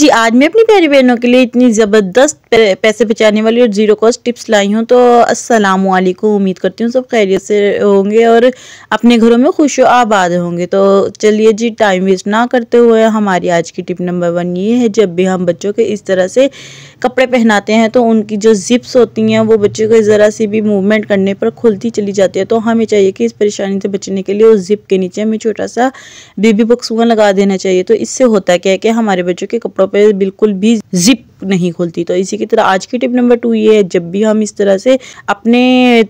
जी आज मैं अपनी प्यारी बहनों के लिए इतनी ज़बरदस्त पैसे बचाने वाली और ज़ीरो कॉस्ट टिप्स लाई हूँ तो अस्सलाम वालेकुम उम्मीद करती हूँ सब खैरियत से होंगे और अपने घरों में खुश आबाद होंगे तो चलिए जी टाइम वेस्ट ना करते हुए हमारी आज की टिप नंबर वन ये है जब भी हम बच्चों के इस तरह से कपड़े पहनाते हैं तो उनकी जो जिप्स होती हैं वो बच्चे को ज़रा सी भी मूवमेंट करने पर खुलती चली जाती है तो हमें चाहिए कि इस परेशानी से बचने के लिए उस जिप के नीचे हमें छोटा सा बेबी बक्सुआ लगा देना चाहिए तो इससे होता क्या है कि हमारे बच्चों के कपड़ों पर बिल्कुल भी जिप नहीं खुलती तो इसी की तरह आज की टिप नंबर टू ये है जब भी हम इस तरह से अपने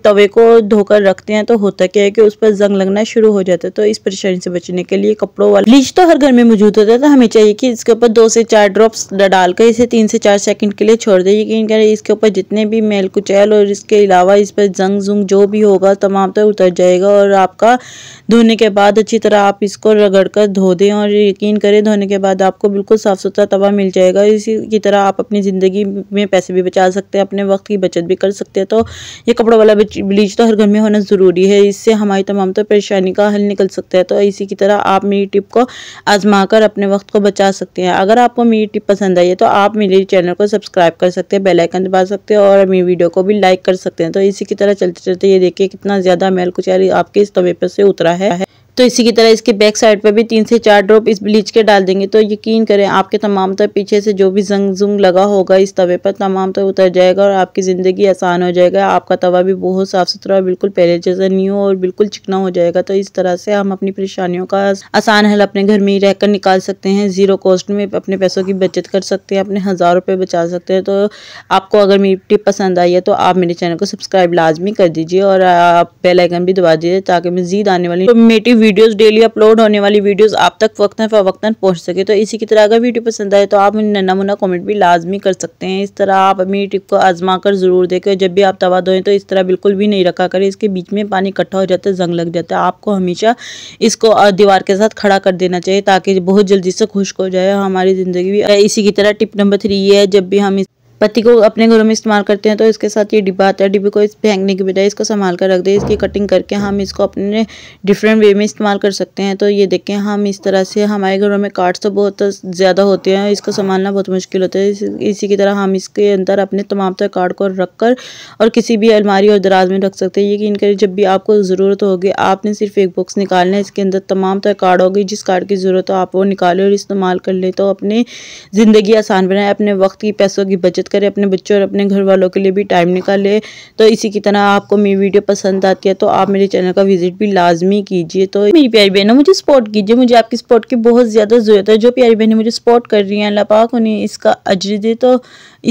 तवे को धोकर रखते हैं तो होता क्या है कि उस पर जंग लगना शुरू हो जाता है तो इस परेशानी से बचने के लिए कपड़ों वाला ब्लीच तो हर घर में मौजूद होता है तो हमें चाहिए कि इसके ऊपर दो से चार ड्रॉप्स डालकर इसे तीन से चार सेकंड के लिए छोड़ दें यकीन करें इसके ऊपर जितने भी मेल कुचैल और इसके अलावा इस पर जंग जुंग जो भी होगा तमाम तो उतर जाएगा और आपका धोने के बाद अच्छी तरह आप इसको रगड़ कर धो दें और यकीन करें धोने के बाद आपको बिल्कुल साफ़ सुथरा तवा मिल जाएगा इसी की तरह आप अपनी ज़िंदगी में पैसे भी बचा सकते हैं अपने वक्त की बचत भी कर सकते हैं तो ये कपड़ों वाला ब्लीच तो हर घर में होना ज़रूरी है इससे हमारी तमाम तो परेशानी का हल निकल सकता है तो इसी की तरह आप मेरी टिप को आजमा कर अपने वक्त को बचा सकते हैं अगर आपको मेरी टिप पसंद आई है तो आप मेरे चैनल को सब्सक्राइब कर सकते हैं बेलाइकन दबा सकते हैं और मेरी वीडियो को भी लाइक कर सकते हैं तो इसी की तरह चलते चलते ये देखिए कितना ज़्यादा मैल कुछ आपके इस तवे पर से उतरा है तो इसी की तरह इसके बैक साइड पर भी तीन से चार ड्रॉप इस ब्लीच के डाल देंगे तो यकीन करें आपके तमाम तर पीछे से जो भी जंग जुंग लगा होगा इस तवे पर तमाम तर उतर जाएगा और आपकी ज़िंदगी आसान हो जाएगा आपका तवा भी बहुत साफ़ सुथरा और बिल्कुल पहले जैसा न्यू और बिल्कुल चिकना हो जाएगा तो इस तरह से हम अपनी परेशानियों का आसान हल अपने घर में ही रहकर निकाल सकते हैं ज़ीरो कॉस्ट में अपने पैसों की बचत कर सकते हैं अपने हज़ार रुपये बचा सकते हैं तो आपको अगर मेरी टिप पसंद आई है तो आप मेरे चैनल को सब्सक्राइब लाजमी कर दीजिए और आप बेलाइकन भी दबा दीजिए ताकि मजीद आने वाली इन्फॉर्मेटिव वीडियोस डेली अपलोड होने वाली वीडियोस आप तक वक्ता फ़वक्ता पहुंच सके तो इसी की तरह अगर वीडियो पसंद आए तो आप नन्ना मुन्ना कमेंट भी लाजमी कर सकते हैं इस तरह आप अपनी टिप को आजमा कर ज़रूर देखें जब भी आप तवा धोएं तो इस तरह बिल्कुल भी नहीं रखा करें इसके बीच में पानी इकट्ठा हो जाता है जंग लग जाता है आपको हमेशा इसको दीवार के साथ खड़ा कर देना चाहिए ताकि बहुत जल्दी से खुश्क हो जाए हमारी ज़िंदगी भी इसी की तरह टिप नंबर थ्री ये है जब भी हम पत्ती को अपने घरों में इस्तेमाल करते हैं तो इसके साथ ये डिब्बा आता है डिब्बे को इस फेंकने के बजाय इसको संभाल कर रख दे इसकी कटिंग करके हम इसको अपने डिफरेंट वे में इस्तेमाल कर सकते हैं तो ये देखें हम इस तरह से हमारे घरों में कार्ड्स तो बहुत ज़्यादा होते हैं इसको संभालना बहुत मुश्किल होता है इसी की तरह हम इसके अंदर अपने तमाम तरह कार्ड को रख कर और किसी भी अलमारी और दराज में रख सकते हैं यकीन करें जब भी आपको ज़रूरत होगी आपने सिर्फ एक बॉक्स निकालना है इसके अंदर तमाम तरह कार्ड होगी जिस कार्ड की ज़रूरत हो आप वो निकालें और इस्तेमाल कर लें तो अपनी ज़िंदगी आसान बनाए अपने वक्त की पैसों की बचत करें अपने बच्चों और अपने घर वालों के लिए भी टाइम निकालें तो इसी की तरह आपको मेरी वीडियो पसंद आती है तो आप मेरे चैनल का विजिट भी लाजमी कीजिए तो मेरी प्यारी बहनों मुझे सपोर्ट कीजिए मुझे आपकी सपोर्ट की बहुत ज़्यादा ज़रूरत है जो प्यारी बहनें मुझे सपोर्ट कर रही हैं अल्लाह पाक उन्हें इसका अजर दे तो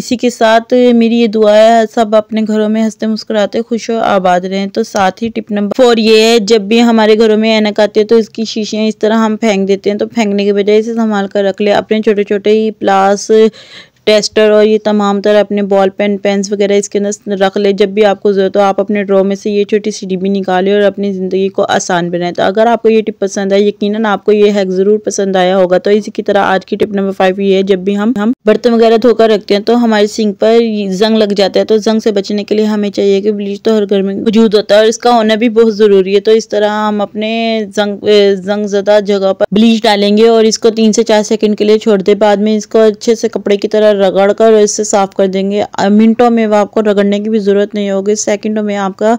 इसी के साथ मेरी ये दुआ है सब अपने घरों में हंसते मुस्कुराते खुश हो आबाद रहें तो साथ ही टिप नंबर फोर ये है जब भी हमारे घरों में ऐनक आती है तो इसकी शीशियाँ इस तरह हम फेंक देते हैं तो फेंकने के बजाय इसे संभाल कर रख ले अपने छोटे छोटे ही प्लास टेस्टर और ये तमाम तरह अपने बॉल पेन पेंस वगैरह इसके अंदर रख ले जब भी आपको ज़रूरत हो आप अपने ड्रॉ में से ये छोटी सी डिब्बी निकालें और अपनी ज़िंदगी को आसान बनाएं तो अगर आपको ये टिप पसंद है यकीन आपको ये हैक ज़रूर पसंद आया होगा तो इसी की तरह आज की टिप नंबर फाइव ये है जब भी हम हम बर्तन वगैरह धोकर रखते हैं तो हमारे सिंक पर जंग लग जाता है तो जंग से बचने के लिए हमें चाहिए कि ब्लीच तो हर घर में मौजूद होता है और इसका होना भी बहुत ज़रूरी है तो इस तरह हम अपने जंग जंग ज़दा जगह पर ब्लीच डालेंगे और इसको तीन से चार सेकेंड के लिए छोड़ दे बाद में इसको अच्छे से कपड़े की तरह रगड़ कर इसे साफ़ कर देंगे मिनटों में आपको रगड़ने की भी ज़रूरत नहीं होगी सेकंडों में आपका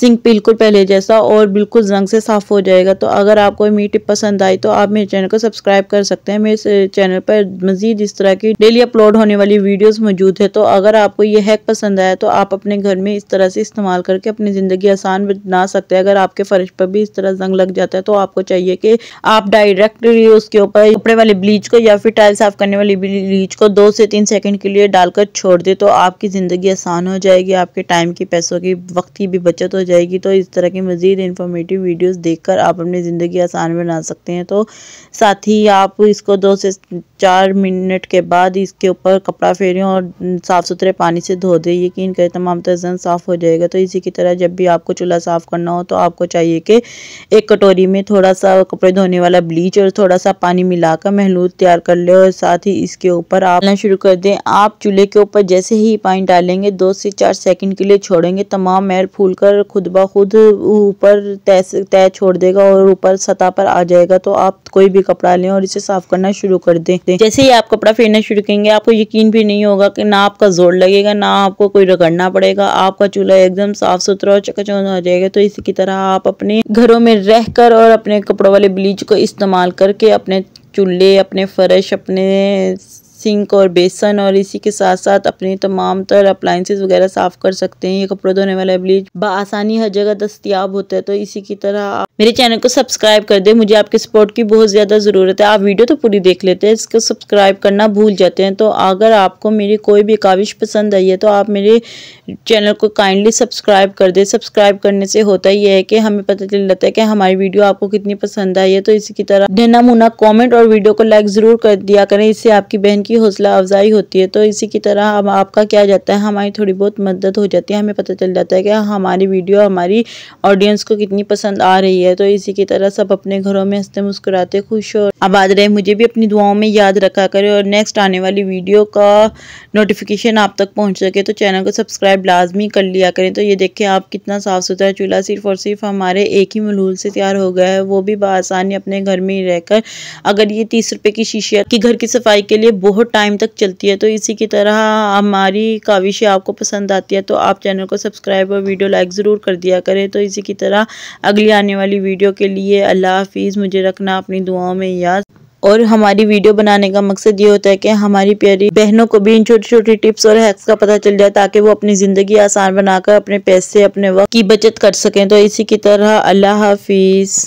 सिंक बिल्कुल पहले जैसा और बिल्कुल जंग से साफ़ हो जाएगा तो अगर आपको मेरी टिप पसंद आई तो आप मेरे चैनल को सब्सक्राइब कर सकते हैं मेरे चैनल पर मजीद इस तरह की डेली अपलोड होने वाली वीडियोज़ मौजूद है तो अगर आपको ये हैक पसंद आया तो आप अपने घर में इस तरह से इस्तेमाल करके अपनी ज़िंदगी आसान बना सकते हैं अगर आपके फ़र्श पर भी इस तरह जंग लग जाता है तो आपको चाहिए कि आप डायरेक्टली उसके ऊपर कपड़े वाले ब्लीच को या फिर टाइल साफ करने वाली ब्लीच को दो से तीन तीन सेकंड के लिए डालकर छोड़ दे तो आपकी ज़िंदगी आसान हो जाएगी आपके टाइम की पैसों की वक्त की भी बचत हो जाएगी तो इस तरह की मज़ीद इन्फॉर्मेटिव वीडियोस देखकर आप अपनी ज़िंदगी आसान बना सकते हैं तो साथ ही आप इसको दो से चार मिनट के बाद इसके ऊपर कपड़ा फेरें और साफ़ सुथरे पानी से धो दें यकीन करें तमाम तजन साफ़ हो जाएगा तो इसी की तरह जब भी आपको चूल्हा साफ़ करना हो तो आपको चाहिए कि एक कटोरी में थोड़ा सा कपड़े धोने वाला ब्लीच और थोड़ा सा पानी मिलाकर महलूद तैयार कर लें और साथ ही इसके ऊपर आप शुरू कर दें आप चूल्हे के ऊपर जैसे ही पानी डालेंगे दो से चार सेकेंड के लिए छोड़ेंगे तमाम मैल फूल कर खुद ब खुद ऊपर तय तय छोड़ देगा और ऊपर सतह पर आ जाएगा तो आप कोई भी कपड़ा लें और इसे साफ़ करना शुरू कर दें सकते हैं जैसे ही आप कपड़ा फेरना शुरू करेंगे आपको यकीन भी नहीं होगा कि ना आपका जोर लगेगा ना आपको कोई रगड़ना पड़ेगा आपका चूल्हा एकदम साफ सुथरा और चकाचौंध हो जाएगा तो इसी की तरह आप अपने घरों में रहकर और अपने कपड़ों वाले ब्लीच को इस्तेमाल करके अपने चूल्हे अपने फर्श अपने सिंक और बेसन और इसी के साथ साथ अपने तमाम तर अप्लाइंसेज वगैरह साफ कर सकते हैं ये कपड़े धोने वाला ब्लीच बसानी हर जगह दस्तियाब होता है तो इसी की तरह मेरे चैनल को सब्सक्राइब कर दे मुझे आपके सपोर्ट की बहुत ज़्यादा ज़रूरत है आप वीडियो तो पूरी देख लेते हैं इसको सब्सक्राइब करना भूल जाते हैं तो अगर आपको मेरी कोई भी काविश पसंद आई है तो आप मेरे चैनल को काइंडली सब्सक्राइब कर दे सब्सक्राइब करने से होता ही है कि हमें पता चल जाता है कि हमारी वीडियो आपको कितनी पसंद आई है तो इसी की तरह देना मुना कॉमेंट और वीडियो को लाइक ज़रूर कर दिया करें इससे आपकी बहन की उनकी हौसला अफजाई होती है तो इसी की तरह हम आपका क्या जाता है हमारी थोड़ी बहुत मदद हो जाती है हमें पता चल जाता है कि हमारी वीडियो हमारी ऑडियंस को कितनी पसंद आ रही है तो इसी की तरह सब अपने घरों में हंसते मुस्कुराते खुश और आबाद रहे मुझे भी अपनी दुआओं में याद रखा करें और नेक्स्ट आने वाली वीडियो का नोटिफिकेशन आप तक पहुँच सके तो चैनल को सब्सक्राइब लाजमी कर लिया करें तो ये देखें आप कितना साफ़ सुथरा चूल्हा सिर्फ और सिर्फ हमारे एक ही मलूल से तैयार हो गया है वो भी बसानी अपने घर में ही रहकर अगर ये तीस रुपये की शीशिया की घर की सफाई के लिए बहुत बहुत टाइम तक चलती है तो इसी की तरह हमारी काविशें आपको पसंद आती है तो आप चैनल को सब्सक्राइब और वीडियो लाइक ज़रूर कर दिया करें तो इसी की तरह अगली आने वाली वीडियो के लिए अल्लाह हाफिज़ मुझे रखना अपनी दुआओं में याद और हमारी वीडियो बनाने का मकसद ये होता है कि हमारी प्यारी बहनों को भी इन छोटी छोटी टिप्स और हैक्स का पता चल जाए ताकि वो अपनी ज़िंदगी आसान बनाकर अपने पैसे अपने वक्त की बचत कर सकें तो इसी की तरह अल्लाह हाफिज़